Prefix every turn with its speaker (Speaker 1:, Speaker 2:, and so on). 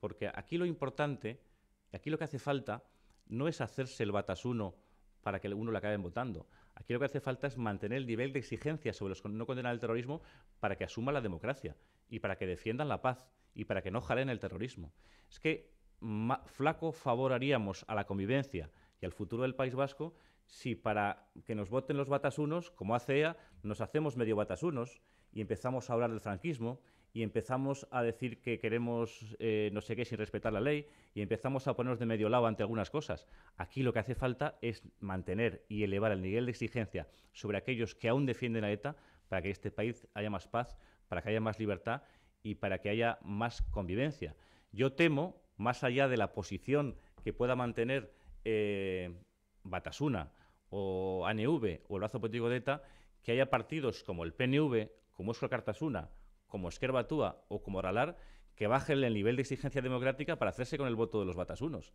Speaker 1: Porque aquí lo importante, aquí lo que hace falta no es hacerse el batas uno para que uno le acaben votando. Aquí lo que hace falta es mantener el nivel de exigencia sobre los que no condenan el terrorismo para que asuma la democracia y para que defiendan la paz y para que no jalen el terrorismo. Es que flaco favor a la convivencia y al futuro del País Vasco si para que nos voten los batasunos, como hace EA, nos hacemos medio batasunos y empezamos a hablar del franquismo y empezamos a decir que queremos eh, no sé qué sin respetar la ley y empezamos a ponernos de medio lado ante algunas cosas. Aquí lo que hace falta es mantener y elevar el nivel de exigencia sobre aquellos que aún defienden a ETA para que este país haya más paz, para que haya más libertad y para que haya más convivencia. Yo temo, más allá de la posición que pueda mantener eh, Batasuna o ANV o el brazo político de ETA, que haya partidos como el PNV, como Oscar Cartasuna, como Esquer Batúa o como Ralar que bajen el nivel de exigencia democrática para hacerse con el voto de los batasunos.